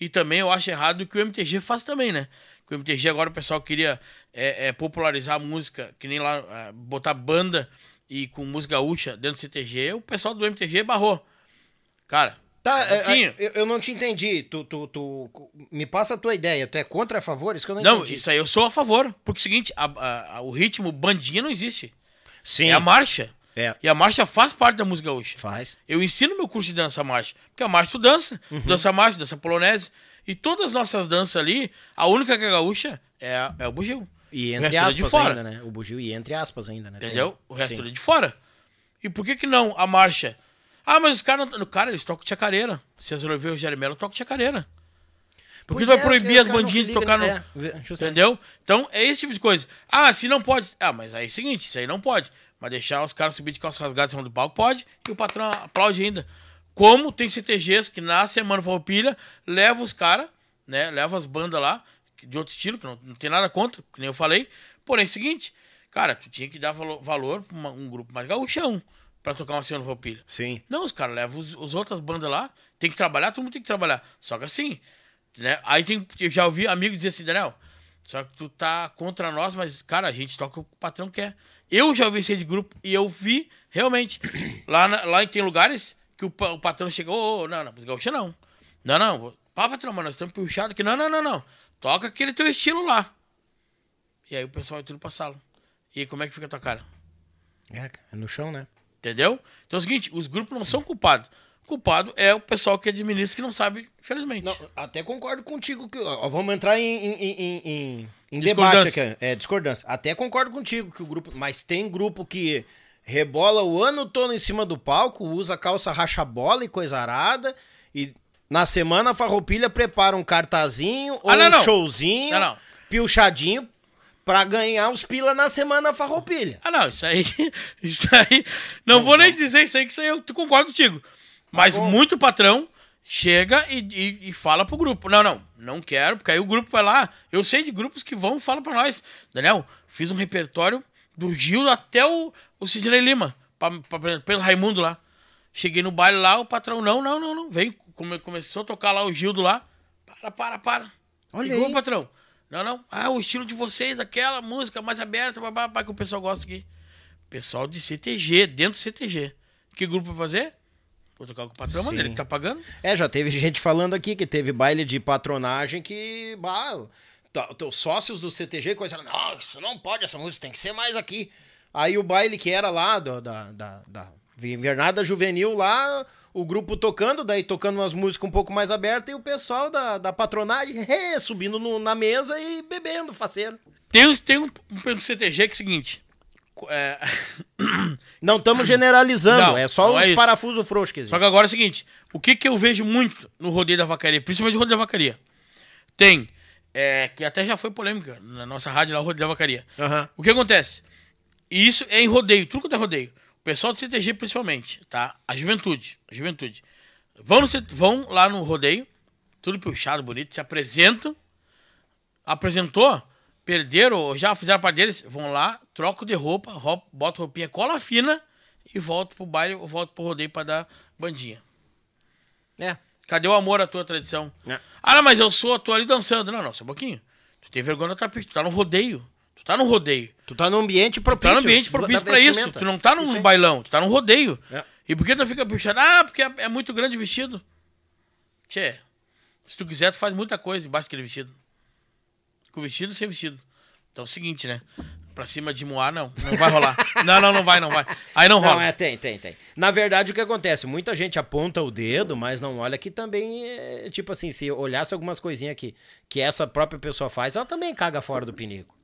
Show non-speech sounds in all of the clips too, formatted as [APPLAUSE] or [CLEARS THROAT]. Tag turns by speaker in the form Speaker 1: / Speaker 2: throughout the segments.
Speaker 1: E também eu acho errado que o MTG faz também, né? Que o MTG agora o pessoal queria é, é, popularizar a música, que nem lá é, botar banda e com música gaúcha dentro do CTG, o pessoal do MTG barrou. Cara. Tá, é, é, um eu, eu, não te entendi.
Speaker 2: Tu, tu, tu, me passa a tua ideia. Tu é contra a favor? Isso que eu não, não entendi. Não, isso
Speaker 1: aí eu sou a favor. Porque é o seguinte, a, a, a, o ritmo bandinha não existe. Sim. É a marcha. É. E a marcha faz parte da música gaúcha. Faz. Eu ensino meu curso de dança marcha. Porque a marcha tu dança. Uhum. Dança marcha, dança polonese. E todas as nossas danças ali, a única que é gaúcha é, é o bugio. E entre aspas é de fora. ainda, né? O bugio e entre aspas ainda, né? Entendeu? O resto é de fora. E por que que não a marcha? Ah, mas os caras... Não... Cara, eles tocam chacareira. César Oliveira e Rogério Melo tocam chacareira. por que tu vai é, proibir as bandinhas de tocar no. Né? É, entendeu? Então, é esse tipo de coisa. Ah, se não pode. Ah, mas aí é o seguinte, isso aí não pode. Mas deixar os caras subir de calça rasgada em cima do palco, pode. E o patrão aplaude ainda. Como tem CTGs que na semana farroupilha leva os caras, né? Leva as bandas lá, de outro estilo, que não, não tem nada contra, que nem eu falei. Porém, é o seguinte, cara, tu tinha que dar valor, valor pra uma, um grupo mais gaúchão pra tocar uma semana farroupilha. Sim. Não, os caras levam os, os outras bandas lá, tem que trabalhar, todo mundo tem que trabalhar. Só que assim, né? Aí tem, eu já ouvi amigos dizer assim, Daniel, só que tu tá contra nós, mas, cara, a gente toca o que o patrão quer. Eu já vi de grupo e eu vi realmente. [CLEARS THROAT] Lá, na, lá tem lugares que o, o patrão chegou, oh, não, não, gaúcha não. Não, não, pá, patrão, mano nós estamos puxados aqui. Não, não, não, não. Toca aquele teu estilo lá. E aí o pessoal vai é tudo pra sala. E aí, como é que fica a tua é, cara? É, no chão, né? Entendeu? Então é o seguinte, os grupos não são culpados culpado é o pessoal que administra que não sabe, infelizmente. Não, até concordo contigo que. Ó, vamos entrar em, em, em, em debate aqui.
Speaker 2: É, discordância. Até concordo contigo que o grupo. Mas tem grupo que rebola o ano todo em cima do palco, usa calça racha-bola e coisa arada. E na semana a farroupilha prepara um cartazinho ah, ou não, um não. showzinho, não, não. piochadinho
Speaker 1: para ganhar os pila na semana farroupilha. Ah, não, isso aí. [LAUGHS] Isso aí. Não, não vou nem dizer isso aí, que isso aí eu concordo contigo. Mas Bom. muito patrão chega e, e, e, fala pro grupo. Não, não, não quero, porque aí o grupo vai lá. Eu sei de grupos que vão fala para nós. Daniel, fiz um repertório do Gil até o, o Sidney Lima, pra, pra, pelo Raimundo lá. Cheguei no baile lá, o patrão, não, não, não, não. vem come, começou a tocar lá o Gildo lá. Para, para, para. Olha Ligou, aí. patrão. Não, não. Ah, o estilo de vocês, aquela música mais aberta, babá, que o pessoal gosta aqui. Pessoal de CTG, dentro do CTG. Que grupo vai fazer? Vou tocar com o patrão, mano, ele que tá pagando. É,
Speaker 2: já teve gente falando aqui que teve baile de patronagem que. Bah, tá, os sócios do CTG coisa não, não pode, essa música tem que ser mais aqui. Aí o baile que era lá do, da, da, da Invernada Juvenil lá, o grupo tocando, daí tocando umas músicas um pouco mais abertas, e o pessoal da, da patronagem [LAUGHS] subindo no, na mesa e bebendo, faceiro.
Speaker 1: Tem, tem um, um, um CTG que é o seguinte: é... [COUGHS] Não estamos generalizando, não, é só os é parafusos frouxos que existem. Só que agora é o seguinte: o que, que eu vejo muito no rodeio da vacaria, principalmente no rodeio da vacaria, tem, é, que até já foi polêmica na nossa rádio lá, o rodeio da vacaria. Uhum. O que acontece? isso é em rodeio, tudo quanto é rodeio. O pessoal do CTG principalmente, tá? A juventude, a juventude. Vão, no, vão lá no rodeio, tudo puxado, bonito, se apresentam. Apresentou, Perderam, já fizeram para deles, vão lá, troco de roupa, roupa bota roupinha cola fina e volto pro baile, volto pro rodeio para dar bandinha. É. Cadê o amor à tua tradição? É. Ah, não, mas eu sou, tô ali dançando. Não, não, só um pouquinho. Tu tem vergonha da pista, tu tá no rodeio. Tu tá no rodeio. Tu tá num ambiente propício. Tu tá num ambiente propício pra isso. Tu não tá num bailão, tu tá num rodeio. É. E por que tu fica puxando? Ah, porque é, é muito grande o vestido. Tchê, se tu quiser, tu faz muita coisa embaixo daquele vestido com vestido sem vestido. Então é o seguinte, né? Pra cima de Moá, não. Não vai rolar. não, não, não vai, não vai. Aí não, rola. Não, é, tem, tem, tem.
Speaker 2: Na verdade, o que acontece? Muita gente aponta o dedo, mas não olha que também, é, tipo assim, se olhasse algumas coisinhas que, que essa própria pessoa faz, ela também caga fora do pinico.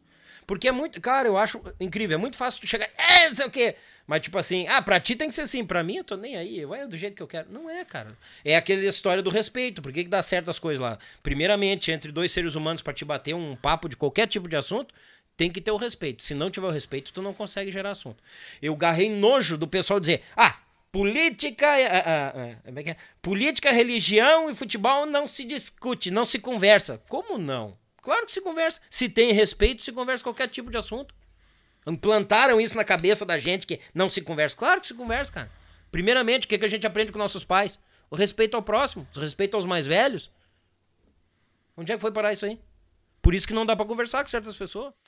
Speaker 2: Porque é muito. Cara, eu acho incrível. É muito fácil tu chegar. É, não sei o quê. Mas, tipo assim, ah, pra ti tem que ser assim, pra mim eu tô nem aí, vai do jeito que eu quero. Não é, cara. É aquela história do respeito. Por que, que dá certas coisas lá? Primeiramente, entre dois seres humanos para te bater um papo de qualquer tipo de assunto, tem que ter o respeito. Se não tiver o respeito, tu não consegue gerar assunto. Eu garrei nojo do pessoal dizer, ah, política. Ah, ah, ah, é? Política, religião e futebol não se discute, não se conversa. Como não? Claro que se conversa. Se tem respeito, se conversa qualquer tipo de assunto. Implantaram isso na cabeça da gente que não se conversa. Claro que se conversa, cara. Primeiramente, o que, que a gente aprende com nossos pais? O respeito ao próximo, o respeito aos mais velhos. Onde é que foi parar isso aí? Por isso que não dá para conversar com certas pessoas.